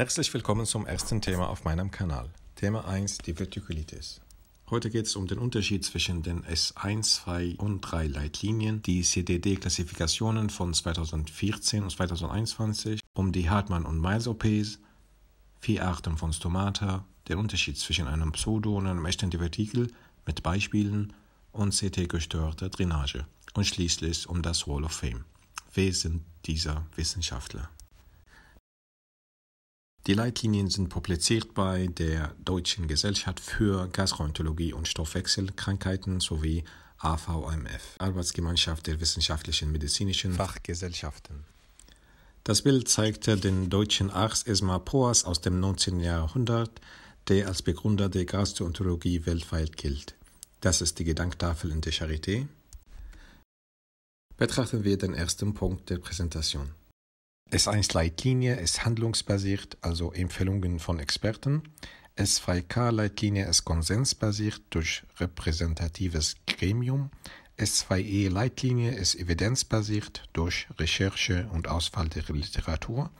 Herzlich willkommen zum ersten Thema auf meinem Kanal. Thema 1, die Vertikalitis. Heute geht es um den Unterschied zwischen den S1, 2 und 3 Leitlinien, die CDD-Klassifikationen von 2014 und 2021, um die Hartmann- und Miles-OPs, vier Arten von Stomata, den Unterschied zwischen einem Pseudo- und einem echten Divertikel mit Beispielen und CT-gestörter Drainage und schließlich um das Wall of Fame. Wer sind dieser Wissenschaftler? Die Leitlinien sind publiziert bei der Deutschen Gesellschaft für Gastroenterologie und Stoffwechselkrankheiten sowie AVMF, Arbeitsgemeinschaft der wissenschaftlichen medizinischen Fachgesellschaften. Das Bild zeigte den deutschen Arzt Esma Poas aus dem 19. Jahrhundert, der als Begründer der Gastroenterologie weltweit gilt. Das ist die Gedanktafel in der Charité. Betrachten wir den ersten Punkt der Präsentation. Es ist Leitlinie, es ist handlungsbasiert, also Empfehlungen von Experten. S2K-Leitlinie ist konsensbasiert durch repräsentatives Gremium. S2E-Leitlinie ist evidenzbasiert durch Recherche und Auswahl der Literatur.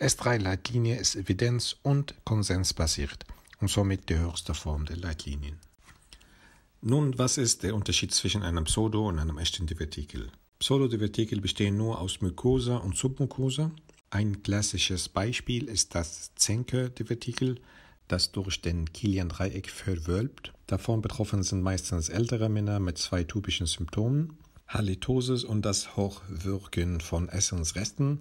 S3-Leitlinie ist evidenz- und konsensbasiert und somit die höchste Form der Leitlinien. Nun, was ist der Unterschied zwischen einem Pseudo- und einem echten Divertikel? Pseudodivertikel bestehen nur aus Mucosa und Submucosa ein klassisches Beispiel ist das zenker divertikel das durch den Kilian-Dreieck verwölbt. Davon betroffen sind meistens ältere Männer mit zwei typischen Symptomen: Halitosis und das Hochwirken von Essensresten,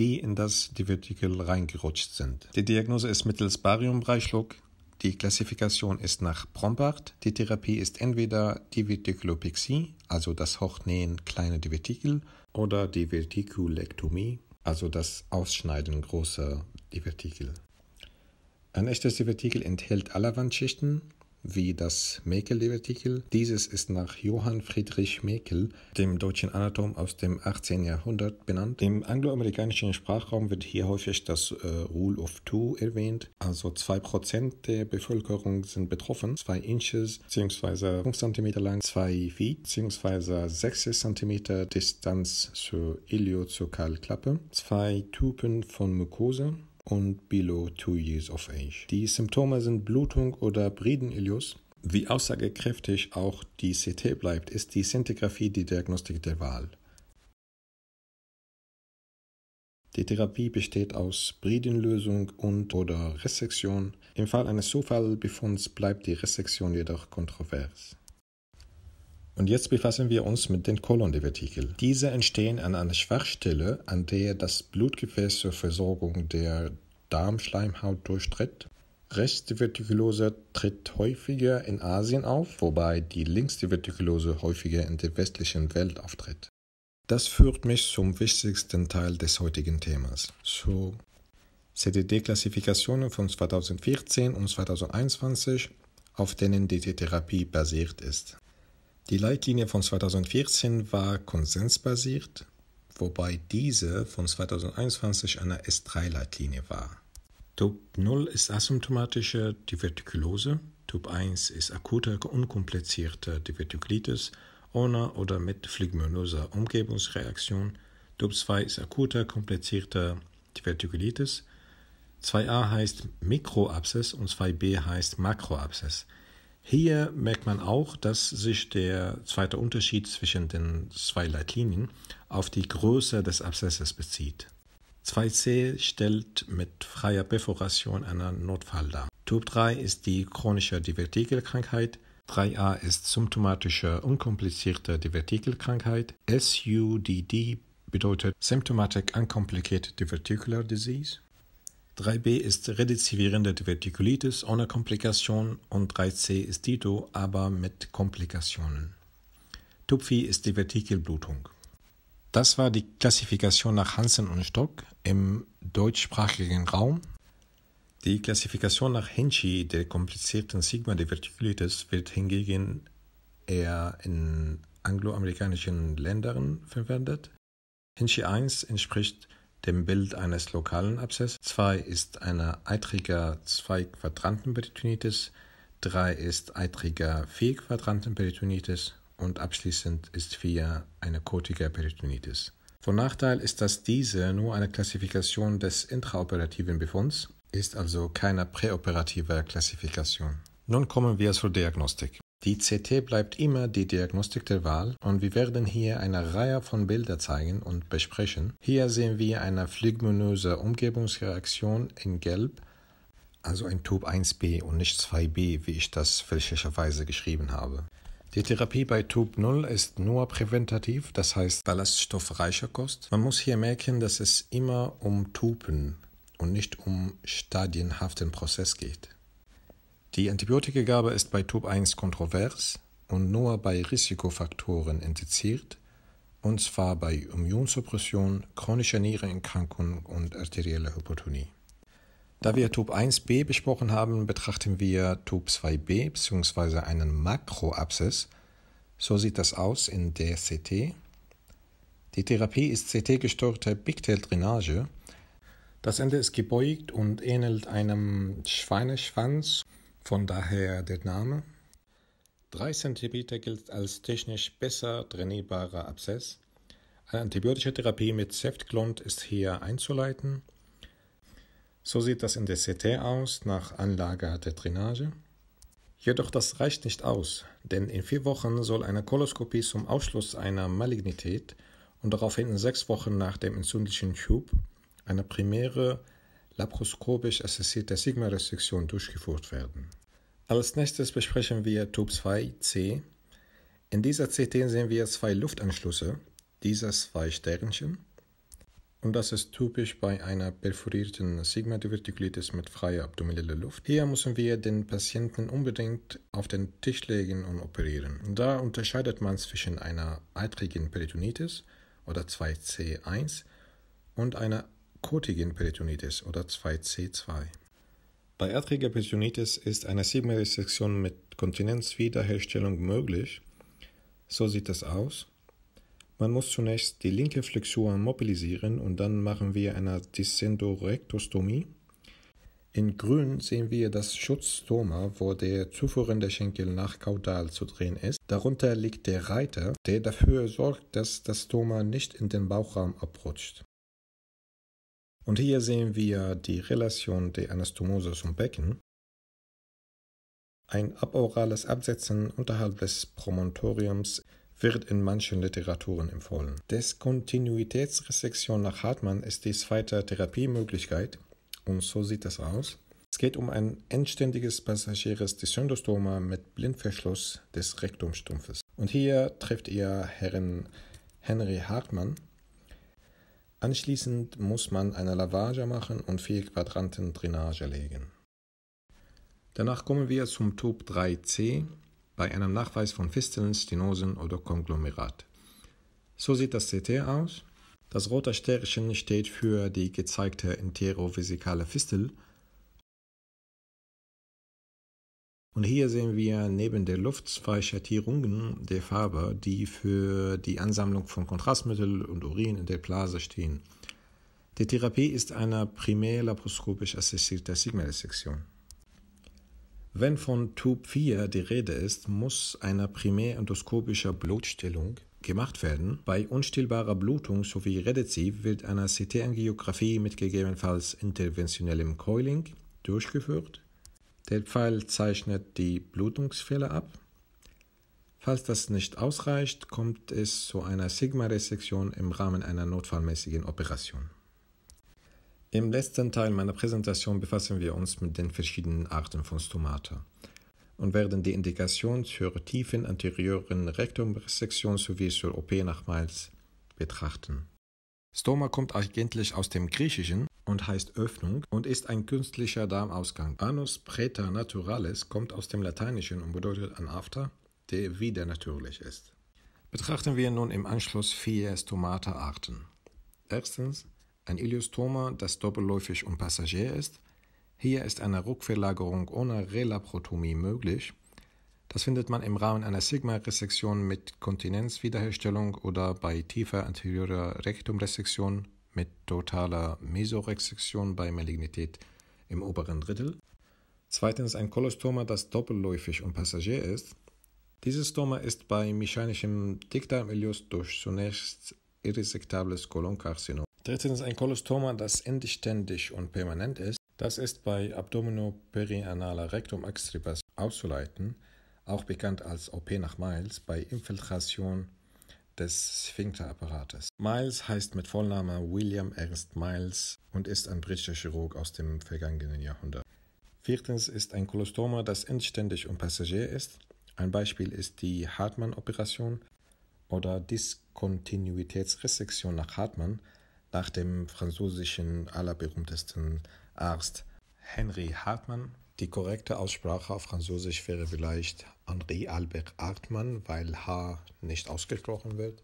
die in das Divertikel reingerutscht sind. Die Diagnose ist mittels Bariumreichschluck. Die Klassifikation ist nach Brombart. Die Therapie ist entweder Divertikulopexie, also das Hochnähen kleiner Divertikel, oder Divertikulektomie, also das Ausschneiden großer Divertikel. Ein echtes Divertikel enthält alle Wandschichten wie das mäkel levitikel Dieses ist nach Johann Friedrich Mäkel, dem deutschen Anatom aus dem 18. Jahrhundert, benannt. Im angloamerikanischen Sprachraum wird hier häufig das äh, Rule of Two erwähnt. Also 2% der Bevölkerung sind betroffen. 2 Inches bzw. 5 cm lang, 2 Feet bzw. 6 cm Distanz zur Iliozokalklappe, 2 Typen von Mucose und below 2 years of age. Die Symptome sind Blutung oder Bridenilius. Wie aussagekräftig auch die CT bleibt, ist die Scintigraphie die Diagnostik der Wahl. Die Therapie besteht aus Bridenlösung und oder Resektion. Im Fall eines Zufallbefunds bleibt die Resektion jedoch kontrovers. Und jetzt befassen wir uns mit den Kolondivertikel. Diese entstehen an einer Schwachstelle, an der das Blutgefäß zur Versorgung der Darmschleimhaut durchtritt. Rechtsdivertikulose tritt häufiger in Asien auf, wobei die Linksdivertikulose häufiger in der westlichen Welt auftritt. Das führt mich zum wichtigsten Teil des heutigen Themas, zur CDD-Klassifikationen von 2014 und 2021, auf denen die Therapie basiert ist. Die Leitlinie von 2014 war konsensbasiert, wobei diese von 2021 eine S3-Leitlinie war. Typ 0 ist asymptomatische Divertikulose, Typ 1 ist akute, unkomplizierte Divertikulitis ohne oder mit phlegmonöser Umgebungsreaktion, Typ 2 ist akute, komplizierte Divertikulitis, 2a heißt Mikroabsess und 2b heißt Makroabsess. Hier merkt man auch, dass sich der zweite Unterschied zwischen den zwei Leitlinien auf die Größe des Abszesses bezieht. 2c stellt mit freier Perforation einen Notfall dar. Typ 3 ist die chronische Divertikelkrankheit, 3a ist symptomatische unkomplizierte Divertikelkrankheit, SUDD bedeutet Symptomatic Uncomplicated Diverticular Disease 3b ist redizivierende Divertikulitis ohne Komplikation und 3c ist Dito, aber mit Komplikationen. Tupfi ist Divertikelblutung. Das war die Klassifikation nach Hansen und Stock im deutschsprachigen Raum. Die Klassifikation nach Henschi der komplizierten Sigma-Divertikulitis wird hingegen eher in angloamerikanischen Ländern verwendet. Henschi 1 entspricht dem Bild eines lokalen Abszess. 2 ist eine eitriger 2 quadranten peritonitis 3 ist eitriger 4 quadranten peritonitis Und abschließend ist 4 eine kotige Peritonitis. Von Nachteil ist, dass diese nur eine Klassifikation des intraoperativen Befunds ist, also keine präoperative Klassifikation. Nun kommen wir zur Diagnostik. Die CT bleibt immer die Diagnostik der Wahl und wir werden hier eine Reihe von Bildern zeigen und besprechen. Hier sehen wir eine phlygmonöse Umgebungsreaktion in Gelb, also ein Typ 1b und nicht 2b, wie ich das fälschlicherweise geschrieben habe. Die Therapie bei Typ 0 ist nur präventativ, das heißt ballaststoffreicher Kost. Man muss hier merken, dass es immer um Typen und nicht um stadienhaften Prozess geht. Die Antibiotikagabe ist bei Typ 1 kontrovers und nur bei Risikofaktoren indiziert, und zwar bei Immunsuppression, chronischer Nierenerkrankung und arterieller Hypotonie. Da wir Typ 1b besprochen haben, betrachten wir Typ 2b bzw. einen Makroabszess. So sieht das aus in der CT. Die Therapie ist ct gestörte bigtail drainage Das Ende ist gebeugt und ähnelt einem Schweineschwanz. Von daher der Name. 3 cm gilt als technisch besser trainierbarer Abszess. Eine antibiotische Therapie mit Seftglont ist hier einzuleiten. So sieht das in der CT aus nach Anlage der Drainage. Jedoch das reicht nicht aus, denn in vier Wochen soll eine Koloskopie zum Ausschluss einer Malignität und daraufhin in sechs Wochen nach dem entzündlichen Tube eine primäre laparoskopisch assessierte Sigma-Restriktion durchgeführt werden. Als nächstes besprechen wir Typ 2c. In dieser CT sehen wir zwei Luftanschlüsse, diese zwei Sternchen. Und das ist typisch bei einer perforierten Sigma-Divertikulitis mit freier abdomineller Luft. Hier müssen wir den Patienten unbedingt auf den Tisch legen und operieren. Da unterscheidet man zwischen einer eitrigen Peritonitis oder 2C1 und einer kotigen Peritonitis oder 2C2. Bei artiger Peritonitis ist eine Siebenresektion mit Kontinenzwiederherstellung möglich. So sieht das aus. Man muss zunächst die linke Flexur mobilisieren und dann machen wir eine Dissendorectostomie. In grün sehen wir das Schutzstoma, wo der zuführende Schenkel nach kaudal zu drehen ist. Darunter liegt der Reiter, der dafür sorgt, dass das Stoma nicht in den Bauchraum abrutscht. Und hier sehen wir die Relation der Anastomose zum Becken. Ein aborales Absetzen unterhalb des Promontoriums wird in manchen Literaturen empfohlen. Deskontinuitätsresektion nach Hartmann ist die zweite Therapiemöglichkeit und so sieht das aus. Es geht um ein endständiges passageres Dissendostoma mit Blindverschluss des Rektumstumpfes. Und hier trifft ihr Herrn Henry Hartmann, Anschließend muss man eine Lavage machen und vier Quadranten Drainage legen. Danach kommen wir zum Typ 3c bei einem Nachweis von Fisteln, Stenosen oder Konglomerat. So sieht das CT aus. Das rote Sternchen steht für die gezeigte enterovesikale Fistel Und hier sehen wir neben der zwei Schattierungen der Farbe, die für die Ansammlung von Kontrastmittel und Urin in der Blase stehen. Die Therapie ist eine primär laparoskopisch assistierte Signalinsektion. Wenn von Typ 4 die Rede ist, muss eine primär endoskopische Blutstellung gemacht werden. Bei unstillbarer Blutung sowie Redezid wird eine CT-Angiografie mit gegebenenfalls interventionellem Coiling durchgeführt. Der Pfeil zeichnet die Blutungsfälle ab. Falls das nicht ausreicht, kommt es zu einer Sigma-Resektion im Rahmen einer notfallmäßigen Operation. Im letzten Teil meiner Präsentation befassen wir uns mit den verschiedenen Arten von Stomata und werden die Indikation zur tiefen anterioren Rektumresektion sowie zur OP nochmals betrachten. Stoma kommt eigentlich aus dem Griechischen und heißt Öffnung und ist ein künstlicher Darmausgang. Anus preta naturalis kommt aus dem Lateinischen und bedeutet ein After, der wieder natürlich ist. Betrachten wir nun im Anschluss vier Stomata-Arten. Erstens ein Iliostoma, das doppelläufig und passagier ist. Hier ist eine Rückverlagerung ohne Relaprotomie möglich. Das findet man im Rahmen einer Sigma-Resektion mit Kontinenzwiederherstellung oder bei tiefer anteriorer Rektumresektion mit totaler Mesorexsektion bei Malignität im oberen Drittel. Zweitens ein Kolostoma, das doppelläufig und passagier ist. Dieses Stoma ist bei mechanischem Dickdarmilius durch zunächst irresektables Kolonkarzinom. Drittens ein Kolostoma, das endständig und permanent ist. Das ist bei abdominoperianaler Rektumextribas auszuleiten, auch bekannt als OP nach Miles, bei Infiltration des Sphinxerapparates. Miles heißt mit Vollnamen William Ernst Miles und ist ein britischer Chirurg aus dem vergangenen Jahrhundert. Viertens ist ein Kolostoma, das endständig und passagier ist. Ein Beispiel ist die Hartmann-Operation oder Diskontinuitätsresektion nach Hartmann, nach dem französischen allerberühmtesten Arzt Henry Hartmann die korrekte Aussprache auf Französisch wäre vielleicht Henri Albert Hartmann, weil H nicht ausgesprochen wird.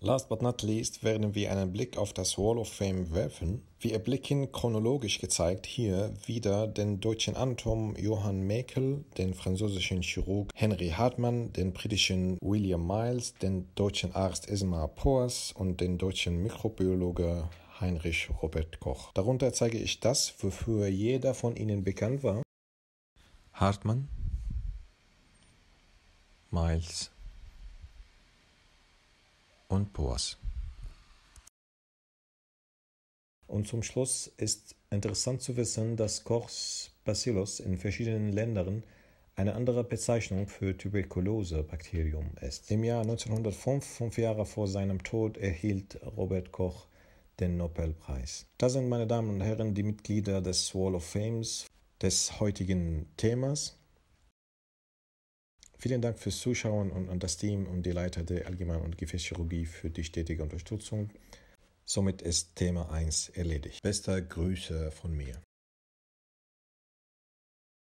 Last but not least werden wir einen Blick auf das Wall of Fame werfen. Wir erblicken chronologisch gezeigt hier wieder den deutschen Anton Johann Makel, den französischen Chirurg Henry Hartmann, den britischen William Miles, den deutschen Arzt Esmar Poas und den deutschen Mikrobiologe Heinrich Robert Koch. Darunter zeige ich das, wofür jeder von Ihnen bekannt war. Hartmann, Miles und Boas. Und zum Schluss ist interessant zu wissen, dass Kochs Bacillus in verschiedenen Ländern eine andere Bezeichnung für Tuberkulose-Bakterium ist. Im Jahr 1905, fünf Jahre vor seinem Tod, erhielt Robert Koch den Nobelpreis. Das sind, meine Damen und Herren, die Mitglieder des Wall of Fames des heutigen Themas. Vielen Dank fürs Zuschauen und an das Team und die Leiter der Allgemein- und Gefäßchirurgie für die stetige Unterstützung. Somit ist Thema 1 erledigt. Beste Grüße von mir.